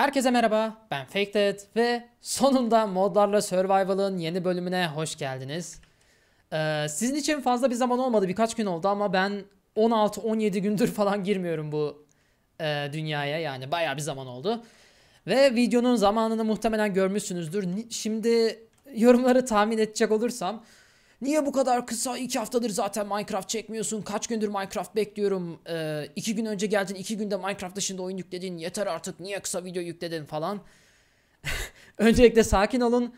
Herkese merhaba, ben Fakeded ve sonunda modlarla Survival'ın yeni bölümüne hoş geldiniz. Ee, sizin için fazla bir zaman olmadı, birkaç gün oldu ama ben 16-17 gündür falan girmiyorum bu e, dünyaya yani baya bir zaman oldu. Ve videonun zamanını muhtemelen görmüşsünüzdür. Şimdi yorumları tahmin edecek olursam Niye bu kadar kısa? İki haftadır zaten Minecraft çekmiyorsun. Kaç gündür Minecraft bekliyorum. Ee, iki gün önce geldin. iki günde Minecraft dışında oyun yükledin. Yeter artık. Niye kısa video yükledin falan. Öncelikle sakin olun.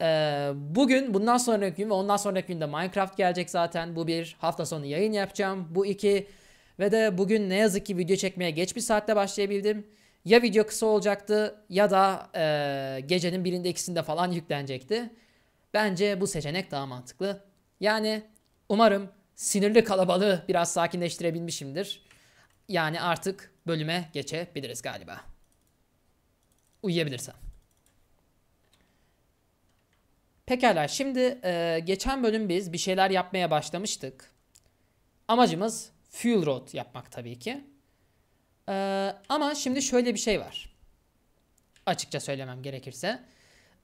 Ee, bugün, bundan sonraki gün ve ondan sonraki günde Minecraft gelecek zaten. Bu bir hafta sonu yayın yapacağım. Bu iki ve de bugün ne yazık ki video çekmeye geç bir saatte başlayabildim. Ya video kısa olacaktı ya da e, gecenin birinde ikisinde falan yüklenecekti. Bence bu seçenek daha mantıklı. Yani umarım sinirli kalabalığı biraz sakinleştirebilmişimdir. Yani artık bölüme geçebiliriz galiba. Uyuyabilirsem. Pekala şimdi e, geçen bölüm biz bir şeyler yapmaya başlamıştık. Amacımız Fuel Road yapmak tabii ki. E, ama şimdi şöyle bir şey var. Açıkça söylemem gerekirse.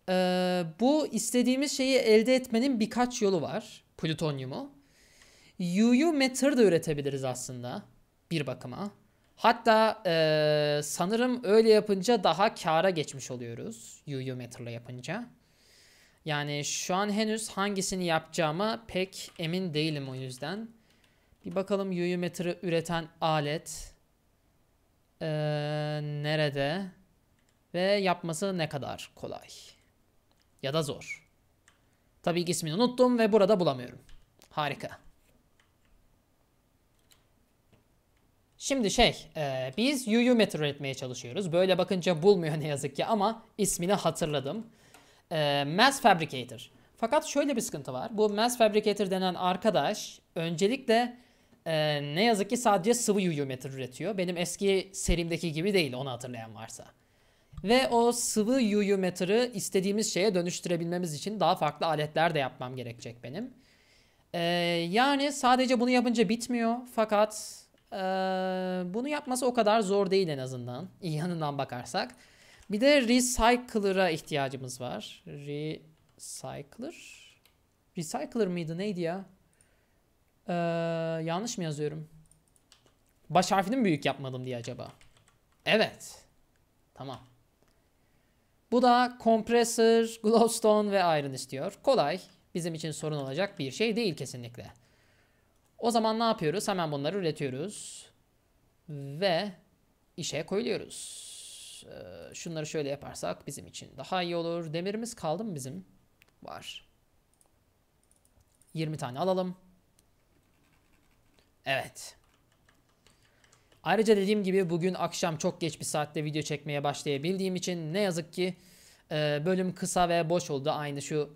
Ee, bu istediğimiz şeyi elde etmenin birkaç yolu var. Plütonyumu. UU Matter da üretebiliriz aslında. Bir bakıma. Hatta e, sanırım öyle yapınca daha kara geçmiş oluyoruz. UU Matter'la yapınca. Yani şu an henüz hangisini yapacağıma pek emin değilim o yüzden. Bir bakalım UU Matter'ı üreten alet e, nerede ve yapması ne kadar kolay. Ya da zor. Tabii ki ismini unuttum ve burada bulamıyorum. Harika. Şimdi şey, e, biz UU Matter üretmeye çalışıyoruz. Böyle bakınca bulmuyor ne yazık ki ama ismini hatırladım. E, Mass Fabricator. Fakat şöyle bir sıkıntı var. Bu Mass Fabricator denen arkadaş öncelikle e, ne yazık ki sadece sıvı UU Matter üretiyor. Benim eski serimdeki gibi değil onu hatırlayan varsa. Ve o sıvı yuyu meter'ı istediğimiz şeye dönüştürebilmemiz için daha farklı aletler de yapmam gerekecek benim. Ee, yani sadece bunu yapınca bitmiyor fakat ee, bunu yapması o kadar zor değil en azından. İyi yanından bakarsak. Bir de recycler'a ihtiyacımız var. Recycler? Recycler mıydı neydi ya? Ee, yanlış mı yazıyorum? Baş harfini mi büyük yapmadım diye acaba? Evet. Tamam. Bu da kompresör, glowstone ve iron istiyor. Kolay. Bizim için sorun olacak bir şey değil kesinlikle. O zaman ne yapıyoruz? Hemen bunları üretiyoruz. Ve işe koyuluyoruz. Ee, şunları şöyle yaparsak bizim için daha iyi olur. Demirimiz kaldı mı bizim? Var. 20 tane alalım. Evet. Ayrıca dediğim gibi bugün akşam çok geç bir saatte video çekmeye başlayabildiğim için ne yazık ki e, bölüm kısa ve boş oldu. Aynı şu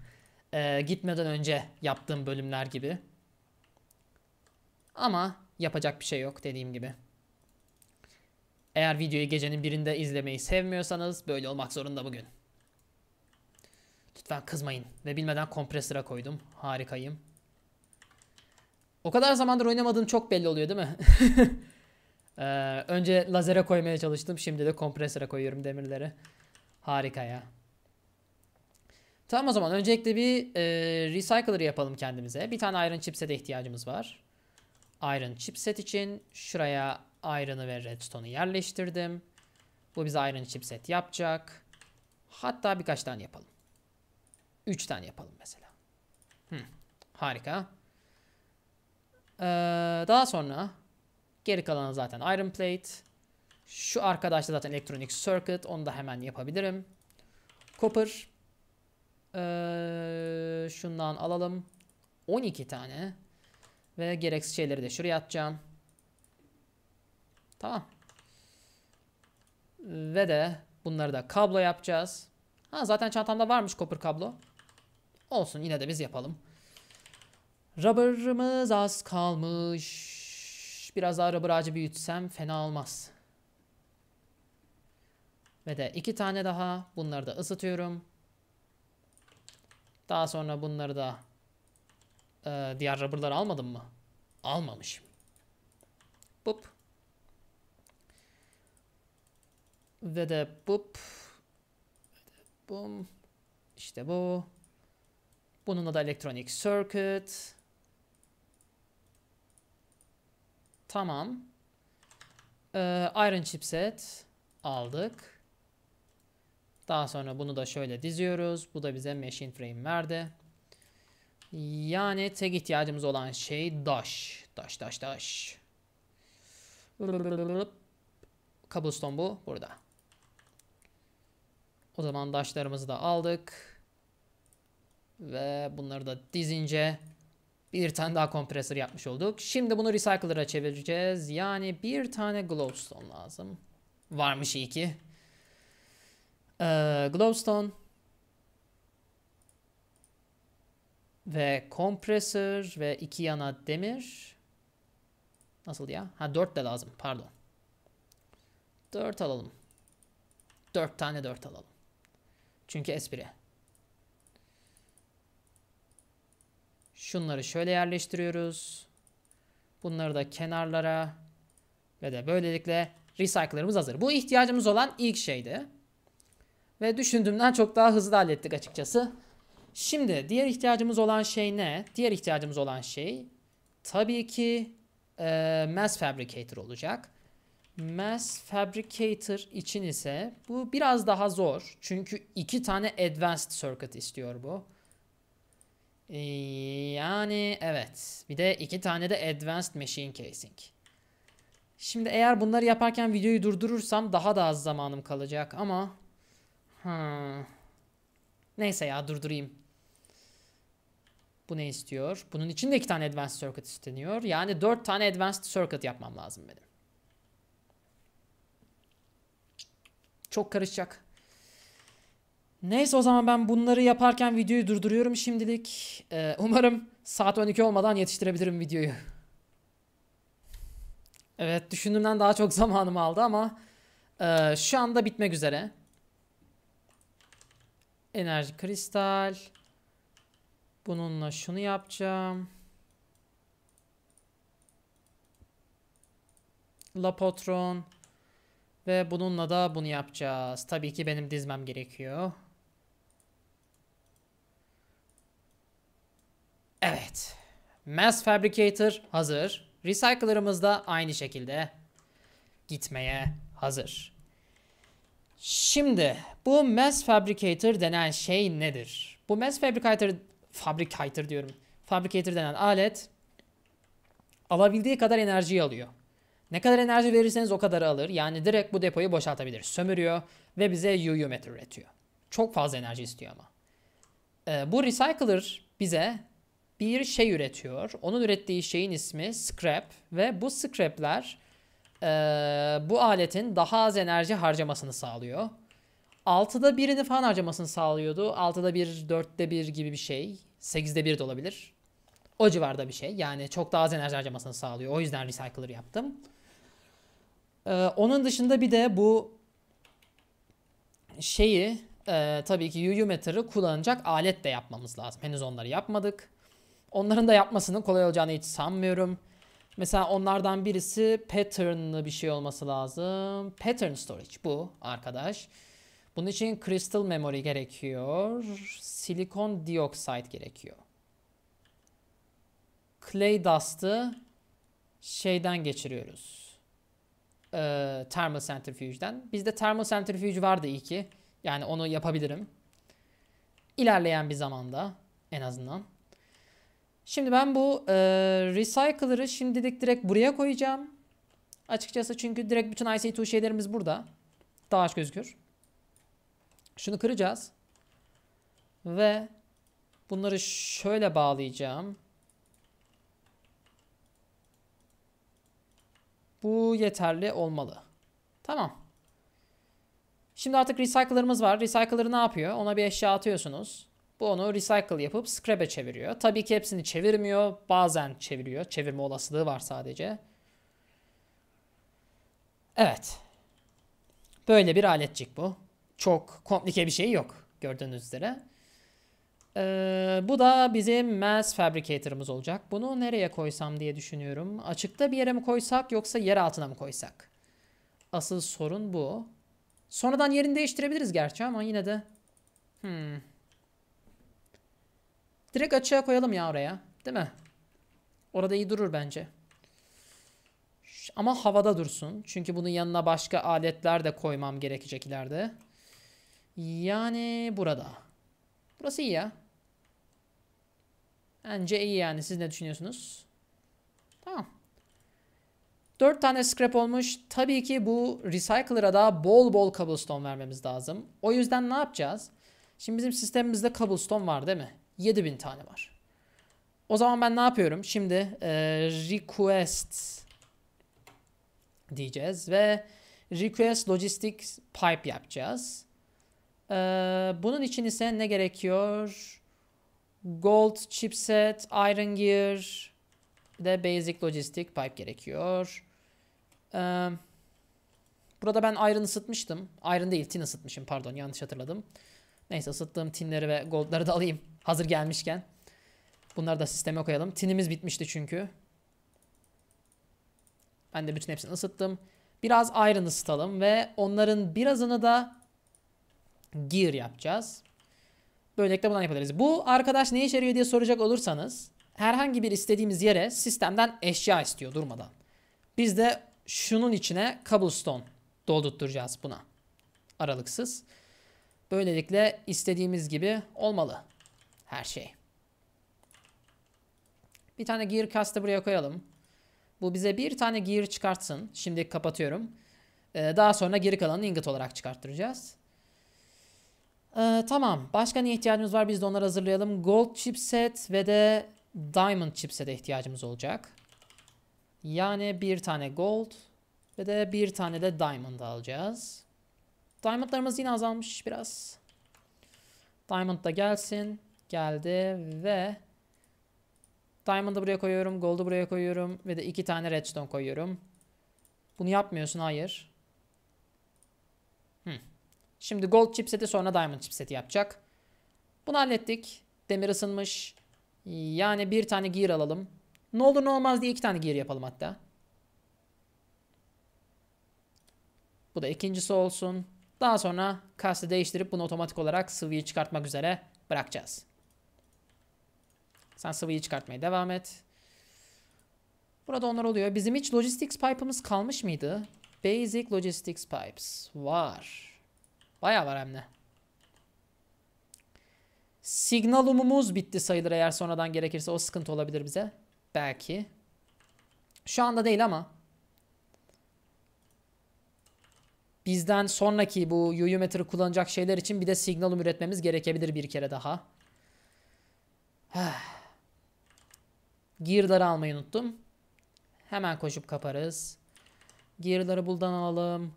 e, gitmeden önce yaptığım bölümler gibi. Ama yapacak bir şey yok dediğim gibi. Eğer videoyu gecenin birinde izlemeyi sevmiyorsanız böyle olmak zorunda bugün. Lütfen kızmayın. Ve bilmeden kompresöre koydum. Harikayım. O kadar zamandır oynamadığım çok belli oluyor değil mi? Ee, önce lazere koymaya çalıştım. Şimdi de kompresöre koyuyorum demirleri. Harika ya. Tamam o zaman öncelikle bir e, recycler yapalım kendimize. Bir tane iron chipset ihtiyacımız var. Iron chipset için şuraya iron'ı ve redstone'ı yerleştirdim. Bu bize iron chipset yapacak. Hatta birkaç tane yapalım. Üç tane yapalım mesela. Hmm, harika. Ee, daha sonra Geri kalan zaten iron plate. Şu arkadaşta zaten electronic circuit. Onu da hemen yapabilirim. Copper. Ee, şundan alalım. 12 tane. Ve gereksiz şeyleri de şuraya atacağım. Tamam. Ve de bunları da kablo yapacağız. Ha zaten çantamda varmış copper kablo. Olsun yine de biz yapalım. Rubber'ımız az kalmış. Biraz daha rubber ağacı büyütsem fena olmaz. Ve de iki tane daha. Bunları da ısıtıyorum. Daha sonra bunları da e, diğer rubberları almadım mı? Almamışım. Bup. Ve de bup. Bum. İşte bu. Bununla da elektronik circuit. Tamam. Ee, iron chipset aldık. Daha sonra bunu da şöyle diziyoruz. Bu da bize machine frame verdi. Yani tek ihtiyacımız olan şey dash. Dash dash dash. Cobblestone bu burada. O zaman daşlarımızı da aldık. Ve bunları da dizince bir tane daha kompresör yapmış olduk. Şimdi bunu recycler'a çevireceğiz. Yani bir tane glowstone lazım. Varmış iyi ki. Ee, glowstone. Ve kompresör ve iki yana demir. Nasıl ya? Ha dört de lazım pardon. Dört alalım. Dört tane dört alalım. Çünkü espri. Şunları şöyle yerleştiriyoruz. Bunları da kenarlara ve de böylelikle recyclerımız hazır. Bu ihtiyacımız olan ilk şeydi. Ve düşündüğümden çok daha hızlı hallettik açıkçası. Şimdi diğer ihtiyacımız olan şey ne? Diğer ihtiyacımız olan şey tabii ki e, mass fabricator olacak. Mass Fabricator için ise bu biraz daha zor. Çünkü iki tane Advanced Circuit istiyor bu. Yani evet. Bir de iki tane de Advanced Machine Casing. Şimdi eğer bunları yaparken videoyu durdurursam daha da az zamanım kalacak ama... Hmm. Neyse ya durdurayım. Bu ne istiyor? Bunun için de iki tane Advanced Circuit isteniyor. Yani dört tane Advanced Circuit yapmam lazım benim. Çok karışacak. Neyse o zaman ben bunları yaparken videoyu durduruyorum şimdilik. Ee, umarım saat 12 olmadan yetiştirebilirim videoyu. Evet düşündüğümden daha çok zamanımı aldı ama e, şu anda bitmek üzere. Enerji kristal. Bununla şunu yapacağım. Lapotron. Ve bununla da bunu yapacağız. Tabii ki benim dizmem gerekiyor. Evet. Mass Fabricator hazır. Recycler'ımız da aynı şekilde gitmeye hazır. Şimdi bu Mass Fabricator denen şey nedir? Bu Mass Fabricator Fabricator diyorum. Fabricator denen alet alabildiği kadar enerjiyi alıyor. Ne kadar enerji verirseniz o kadar alır. Yani direkt bu depoyu boşaltabilir. Sömürüyor ve bize UU metal üretiyor. Çok fazla enerji istiyor ama. Ee, bu Recycler bize bir şey üretiyor. Onun ürettiği şeyin ismi scrap ve bu scrapler e, bu aletin daha az enerji harcamasını sağlıyor. 6'da birini falan harcamasını sağlıyordu. 6'da 1, 4'te 1 gibi bir şey. 8'de 1 de olabilir. O civarda bir şey. Yani çok daha az enerji harcamasını sağlıyor. O yüzden recycler yaptım. Ee, onun dışında bir de bu şeyi e, tabii ki UU Matter'ı kullanacak alet de yapmamız lazım. Henüz onları yapmadık. Onların da yapmasının kolay olacağını hiç sanmıyorum. Mesela onlardan birisi pattern'lı bir şey olması lazım. Pattern storage bu arkadaş. Bunun için crystal memory gerekiyor. Silikon dioksit gerekiyor. Clay dust'ı şeyden geçiriyoruz. Ee, thermal centrifuge'den. Bizde thermal centrifuge vardı iyi ki. Yani onu yapabilirim. İlerleyen bir zamanda en azından. Şimdi ben bu e, recycler'ı şimdilik direkt buraya koyacağım. Açıkçası çünkü direkt bütün IC2 şeylerimiz burada. Daha aç gözükür. Şunu kıracağız. Ve bunları şöyle bağlayacağım. Bu yeterli olmalı. Tamam. Şimdi artık recycler'ımız var. Recycler'ı ne yapıyor? Ona bir eşya atıyorsunuz. Bu onu recycle yapıp scrap'e çeviriyor. Tabii ki hepsini çevirmiyor. Bazen çeviriyor. Çevirme olasılığı var sadece. Evet. Böyle bir aletcik bu. Çok komplike bir şey yok gördüğünüz üzere. Ee, bu da bizim mass fabricator'ımız olacak. Bunu nereye koysam diye düşünüyorum. Açıkta bir yere mi koysak yoksa yer altına mı koysak? Asıl sorun bu. Sonradan yerini değiştirebiliriz gerçi ama yine de. Hmm. Direkt açığa koyalım ya oraya. Değil mi? Orada iyi durur bence. Ama havada dursun. Çünkü bunun yanına başka aletler de koymam gerekecek ileride. Yani burada. Burası iyi ya. Bence iyi yani. Siz ne düşünüyorsunuz? Tamam. 4 tane scrap olmuş. Tabii ki bu recycler'a da bol bol cobblestone vermemiz lazım. O yüzden ne yapacağız? Şimdi bizim sistemimizde cobblestone var değil mi? 7000 tane var. O zaman ben ne yapıyorum? Şimdi e, request diyeceğiz ve request logistic pipe yapacağız. E, bunun için ise ne gerekiyor? Gold chipset, iron gear de basic logistic pipe gerekiyor. E, burada ben iron ısıtmıştım. Iron değil tin ısıtmışım pardon yanlış hatırladım. Neyse ısıttığım tinleri ve goldları da alayım. Hazır gelmişken. Bunları da sisteme koyalım. Tinimiz bitmişti çünkü. Ben de bütün hepsini ısıttım. Biraz iron ısıtalım ve onların birazını da gear yapacağız. Böylelikle bundan yapabiliriz. Bu arkadaş ne işe yarıyor diye soracak olursanız herhangi bir istediğimiz yere sistemden eşya istiyor durmadan. Biz de şunun içine cobblestone doldurtturacağız buna. Aralıksız. Böylelikle istediğimiz gibi olmalı her şey. Bir tane gear cast'ı buraya koyalım. Bu bize bir tane gear çıkartsın. Şimdi kapatıyorum. Ee, daha sonra geri kalanı ingot olarak çıkarttıracağız. Ee, tamam. Başka ne ihtiyacımız var? Biz de onları hazırlayalım. Gold chipset ve de diamond chipset'e ihtiyacımız olacak. Yani bir tane gold ve de bir tane de diamond alacağız. Diamondlarımız yine azalmış biraz. Diamond da gelsin. Geldi ve Diamond'ı buraya koyuyorum. Gold'u buraya koyuyorum. Ve de iki tane redstone koyuyorum. Bunu yapmıyorsun. Hayır. Hmm. Şimdi gold chipseti sonra diamond chipseti yapacak. Bunu hallettik. Demir ısınmış. Yani bir tane gear alalım. Ne olur ne olmaz diye iki tane gear yapalım hatta. Bu da ikincisi olsun. Daha sonra kastı değiştirip bunu otomatik olarak sıvıyı çıkartmak üzere bırakacağız. Sen sıvıyı çıkartmaya devam et. Burada onlar oluyor. Bizim hiç logistics pipe'ımız kalmış mıydı? Basic logistics pipes. Var. Baya var hem de. Signalumumuz bitti sayılır eğer sonradan gerekirse. O sıkıntı olabilir bize. Belki. Şu anda değil ama bizden sonraki bu UU kullanacak şeyler için bir de signalum üretmemiz gerekebilir bir kere daha. Gear'ları almayı unuttum. Hemen koşup kaparız. Gear'ları buradan alalım.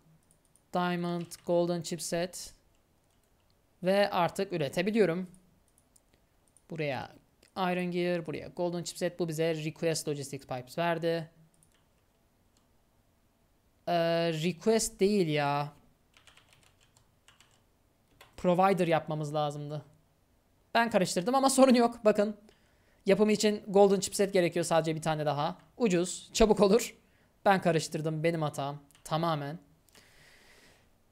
Diamond, Golden chipset. Ve artık üretebiliyorum. Buraya Iron Gear, buraya Golden chipset. Bu bize Request Logistics Pipes verdi. E, request değil ya. Provider yapmamız lazımdı. Ben karıştırdım ama sorun yok. Bakın. Yapımı için golden chipset gerekiyor sadece bir tane daha. Ucuz, çabuk olur. Ben karıştırdım. Benim hatam. Tamamen.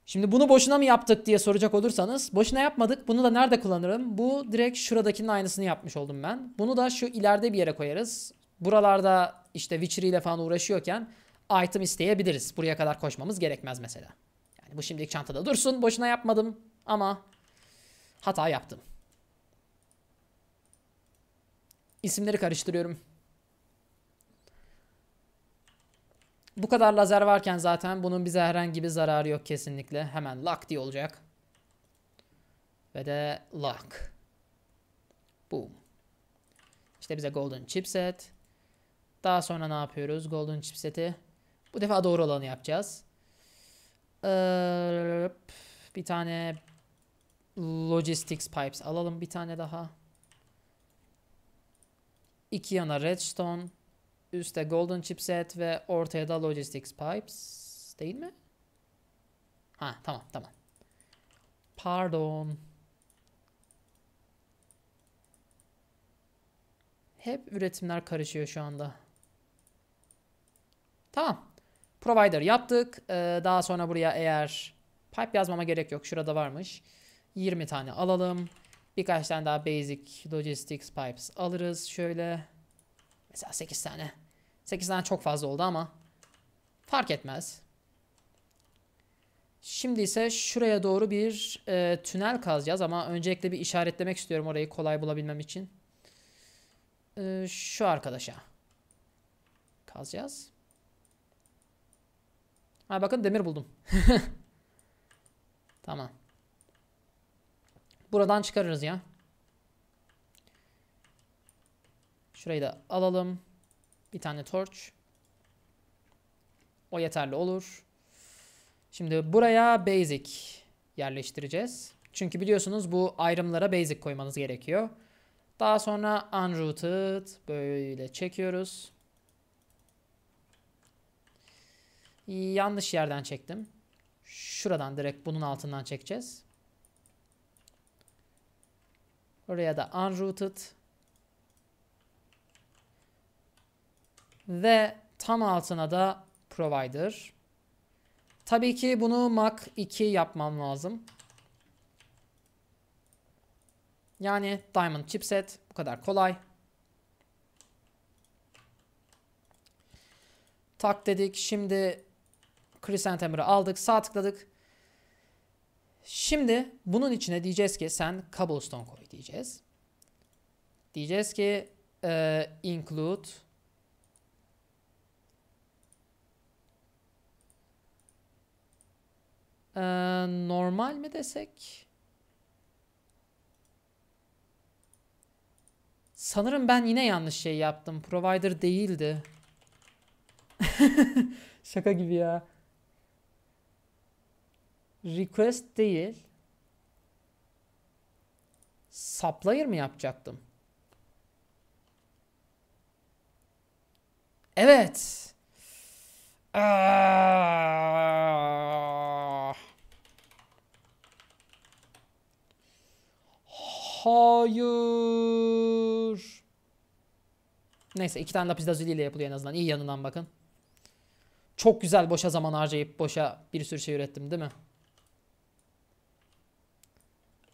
Şimdi bunu boşuna mı yaptık diye soracak olursanız boşuna yapmadık. Bunu da nerede kullanırım? Bu direkt şuradakinin aynısını yapmış oldum ben. Bunu da şu ileride bir yere koyarız. Buralarda işte Witcher ile falan uğraşıyorken item isteyebiliriz. Buraya kadar koşmamız gerekmez mesela. Yani bu şimdilik çantada dursun. Boşuna yapmadım ama hata yaptım. İsimleri karıştırıyorum. Bu kadar lazer varken zaten bunun bize herhangi bir zararı yok kesinlikle. Hemen luck diye olacak. Ve de luck. Boom. İşte bize golden chipset. Daha sonra ne yapıyoruz? Golden chipseti bu defa doğru olanı yapacağız. Ee, bir tane logistics pipes alalım bir tane daha. İki yana redstone. Üste golden chipset ve ortaya da logistics pipes. Değil mi? Ha tamam tamam. Pardon. Hep üretimler karışıyor şu anda. Tamam. Provider yaptık. Ee, daha sonra buraya eğer pipe yazmama gerek yok. Şurada varmış. 20 tane alalım. Birkaç tane daha basic logistics pipes alırız. Şöyle mesela 8 tane. 8 tane çok fazla oldu ama fark etmez. Şimdi ise şuraya doğru bir e, tünel kazacağız ama öncelikle bir işaretlemek istiyorum orayı kolay bulabilmem için. E, şu arkadaşa kazacağız. Ha bakın demir buldum. tamam. Buradan çıkarırız ya. Şurayı da alalım. Bir tane torch. O yeterli olur. Şimdi buraya basic yerleştireceğiz. Çünkü biliyorsunuz bu ayrımlara basic koymanız gerekiyor. Daha sonra unrooted böyle çekiyoruz. Yanlış yerden çektim. Şuradan direkt bunun altından çekeceğiz. Oraya da unrooted. Ve tam altına da provider. Tabii ki bunu Mac 2 yapmam lazım. Yani Diamond chipset bu kadar kolay. Tak dedik. Şimdi Chrysanthemur'ı aldık. Sağ tıkladık. Şimdi bunun içine diyeceğiz ki sen cobblestone koy diyeceğiz. Diyeceğiz ki e, include e, normal mi desek? Sanırım ben yine yanlış şey yaptım. Provider değildi. Şaka gibi ya request değil supplier mı yapacaktım? Evet. Aa. Ah. Hayır. Neyse iki tane lapis lazuli ile yapılıyor en azından. İyi yanından bakın. Çok güzel boşa zaman harcayıp boşa bir sürü şey ürettim değil mi?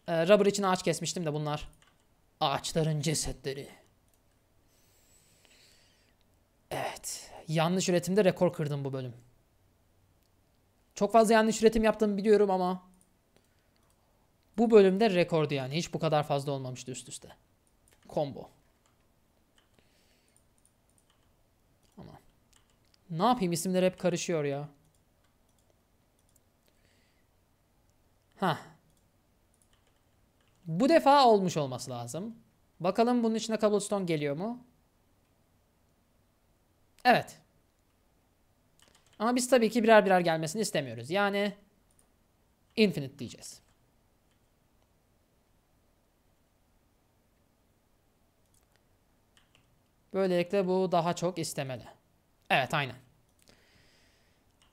Ee, rubber için ağaç kesmiştim de bunlar. Ağaçların cesetleri. Evet. Yanlış üretimde rekor kırdım bu bölüm. Çok fazla yanlış üretim yaptığımı biliyorum ama bu bölümde rekordu yani. Hiç bu kadar fazla olmamıştı üst üste. Combo. Ama ne yapayım isimler hep karışıyor ya. Hah. Bu defa olmuş olması lazım. Bakalım bunun içine cobblestone geliyor mu? Evet. Ama biz tabii ki birer birer gelmesini istemiyoruz. Yani infinite diyeceğiz. Böylelikle bu daha çok istemeli. Evet aynen.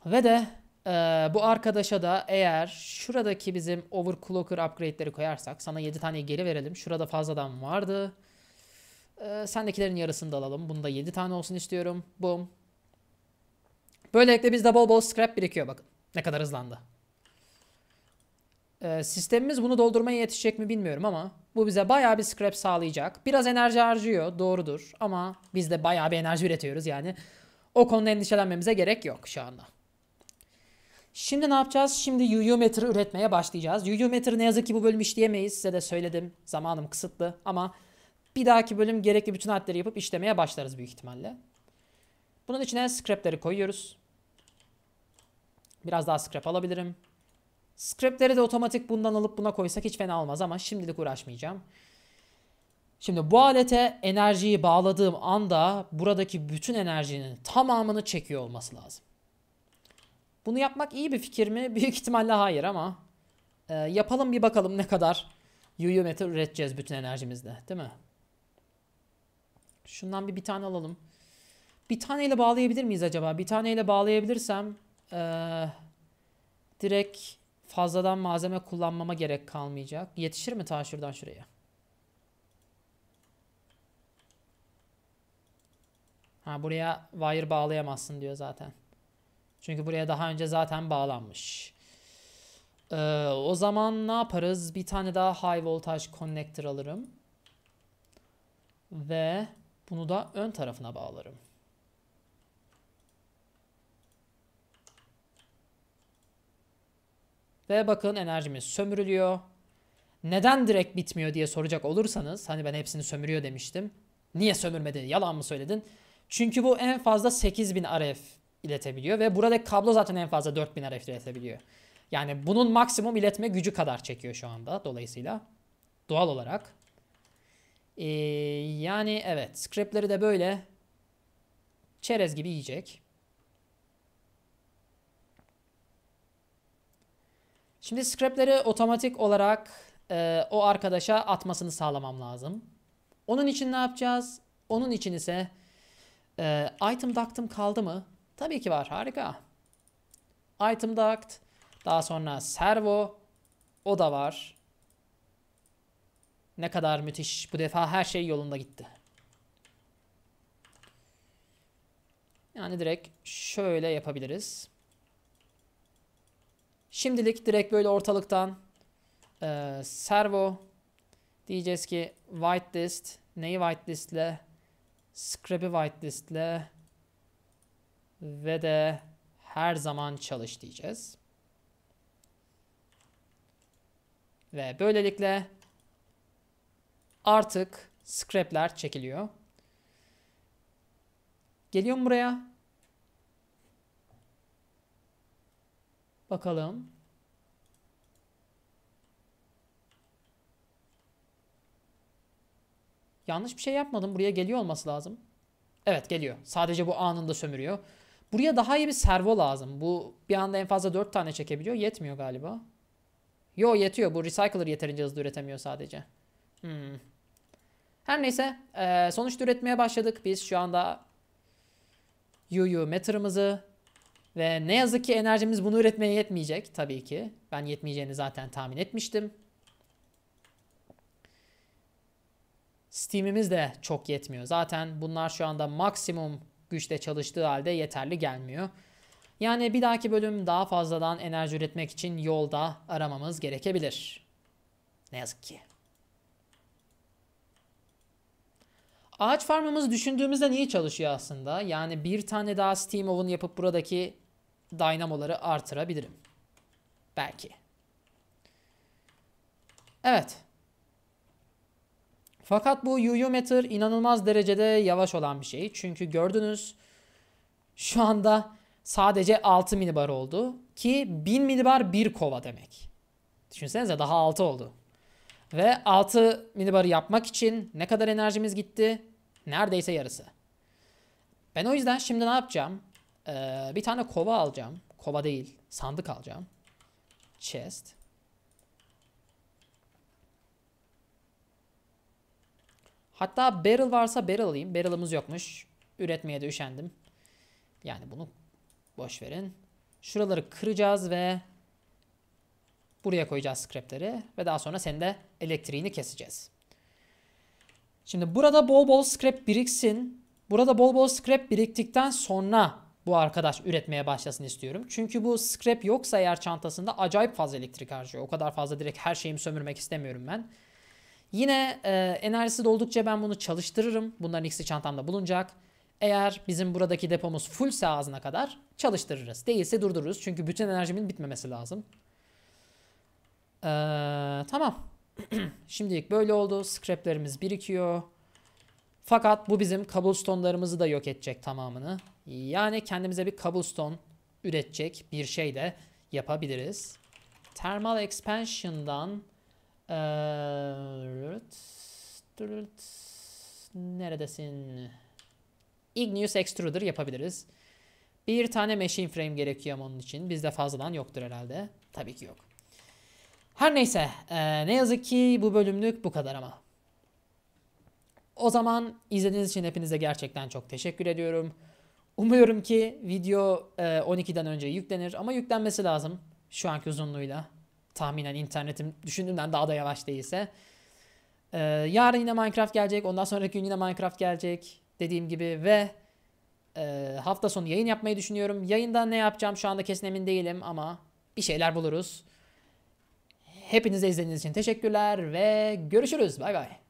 Ve de ee, bu arkadaşa da eğer şuradaki bizim overclocker upgrade'leri koyarsak sana 7 tane geri verelim. Şurada fazladan vardı. Ee, sendekilerin yarısını da alalım. Bunda 7 tane olsun istiyorum. Boom. Böylelikle bizde bol bol scrap birikiyor bakın. Ne kadar hızlandı. Ee, sistemimiz bunu doldurmaya yetişecek mi bilmiyorum ama bu bize bayağı bir scrap sağlayacak. Biraz enerji harcıyor doğrudur ama biz de bayağı bir enerji üretiyoruz yani. O konuda endişelenmemize gerek yok şu anda. Şimdi ne yapacağız? Şimdi UU meter üretmeye başlayacağız. UU meter ne yazık ki bu bölüm işleyemeyiz. Size de söyledim. Zamanım kısıtlı ama bir dahaki bölüm gerekli bütün adları yapıp işlemeye başlarız büyük ihtimalle. Bunun içine scrapleri koyuyoruz. Biraz daha scrap alabilirim. Scrapleri de otomatik bundan alıp buna koysak hiç fena olmaz ama şimdilik uğraşmayacağım. Şimdi bu alete enerjiyi bağladığım anda buradaki bütün enerjinin tamamını çekiyor olması lazım. Bunu yapmak iyi bir fikir mi? Büyük ihtimalle hayır ama e, yapalım bir bakalım ne kadar yuyu metal üreteceğiz bütün enerjimizle değil mi? Şundan bir bir tane alalım. Bir taneyle bağlayabilir miyiz acaba? Bir taneyle bağlayabilirsem e, direkt fazladan malzeme kullanmama gerek kalmayacak. Yetişir mi ta şuradan şuraya? Ha buraya wire bağlayamazsın diyor zaten. Çünkü buraya daha önce zaten bağlanmış. Ee, o zaman ne yaparız? Bir tane daha high voltage connector alırım. Ve bunu da ön tarafına bağlarım. Ve bakın enerjimiz sömürülüyor. Neden direkt bitmiyor diye soracak olursanız hani ben hepsini sömürüyor demiştim. Niye sömürmedi? Yalan mı söyledin? Çünkü bu en fazla 8000 RF iletebiliyor ve burada kablo zaten en fazla 4000 RF iletebiliyor. Yani bunun maksimum iletme gücü kadar çekiyor şu anda dolayısıyla. Doğal olarak. Ee, yani evet scrapleri de böyle çerez gibi yiyecek. Şimdi scrapleri otomatik olarak e, o arkadaşa atmasını sağlamam lazım. Onun için ne yapacağız? Onun için ise e, item duct'ım kaldı mı? Tabii ki var. Harika. Item duct. Daha sonra servo. O da var. Ne kadar müthiş. Bu defa her şey yolunda gitti. Yani direkt şöyle yapabiliriz. Şimdilik direkt böyle ortalıktan e, servo diyeceğiz ki whitelist neyi whitelistle scrap'i whitelistle ve de her zaman çalış diyeceğiz. Ve böylelikle artık scrapler çekiliyor. Geliyorum buraya. Bakalım. Yanlış bir şey yapmadım. Buraya geliyor olması lazım. Evet geliyor. Sadece bu anında sömürüyor. Buraya daha iyi bir servo lazım. Bu bir anda en fazla 4 tane çekebiliyor. Yetmiyor galiba. Yo yetiyor. Bu recycler yeterince hızlı üretemiyor sadece. Hmm. Her neyse. E, sonuçta üretmeye başladık. Biz şu anda UU meter'ımızı ve ne yazık ki enerjimiz bunu üretmeye yetmeyecek tabii ki. Ben yetmeyeceğini zaten tahmin etmiştim. Steam'imiz de çok yetmiyor. Zaten bunlar şu anda maksimum güçle çalıştığı halde yeterli gelmiyor. Yani bir dahaki bölüm daha fazladan enerji üretmek için yolda aramamız gerekebilir. Ne yazık ki. Ağaç farmımız düşündüğümüzde iyi çalışıyor aslında. Yani bir tane daha steam oven yapıp buradaki dynamoları artırabilirim. Belki. Evet. Fakat bu UU Meter inanılmaz derecede yavaş olan bir şey. Çünkü gördünüz şu anda sadece 6 milibar oldu. Ki 1000 milibar bir kova demek. Düşünsenize daha 6 oldu. Ve 6 milibarı yapmak için ne kadar enerjimiz gitti? Neredeyse yarısı. Ben o yüzden şimdi ne yapacağım? Ee, bir tane kova alacağım. Kova değil. Sandık alacağım. Chest. Hatta barrel varsa barrel alayım. Barrel'ımız yokmuş. Üretmeye de üşendim. Yani bunu boş verin. Şuraları kıracağız ve buraya koyacağız scrapleri ve daha sonra senin de elektriğini keseceğiz. Şimdi burada bol bol scrap biriksin. Burada bol bol scrap biriktikten sonra bu arkadaş üretmeye başlasın istiyorum. Çünkü bu scrap yoksa eğer çantasında acayip fazla elektrik harcıyor. O kadar fazla direkt her şeyimi sömürmek istemiyorum ben. Yine e, enerjisi doldukça ben bunu çalıştırırım. Bunların ikisi çantamda bulunacak. Eğer bizim buradaki depomuz fullse ağzına kadar çalıştırırız. Değilse durdururuz. Çünkü bütün enerjimin bitmemesi lazım. Ee, tamam. Şimdilik böyle oldu. Scraplerimiz birikiyor. Fakat bu bizim cobblestone'larımızı da yok edecek tamamını. Yani kendimize bir cobblestone üretecek bir şey de yapabiliriz. Thermal Expansion'dan ee, neredesin? Igneous Extruder yapabiliriz. Bir tane machine frame gerekiyor onun için. Bizde fazladan yoktur herhalde. Tabii ki yok. Her neyse. ne yazık ki bu bölümlük bu kadar ama. O zaman izlediğiniz için hepinize gerçekten çok teşekkür ediyorum. Umuyorum ki video 12'den önce yüklenir ama yüklenmesi lazım şu anki uzunluğuyla tahminen internetim düşündüğümden daha da yavaş değilse. Ee, yarın yine Minecraft gelecek. Ondan sonraki gün yine Minecraft gelecek. Dediğim gibi ve e, hafta sonu yayın yapmayı düşünüyorum. Yayında ne yapacağım şu anda kesin emin değilim ama bir şeyler buluruz. Hepinize izlediğiniz için teşekkürler ve görüşürüz. Bay bay.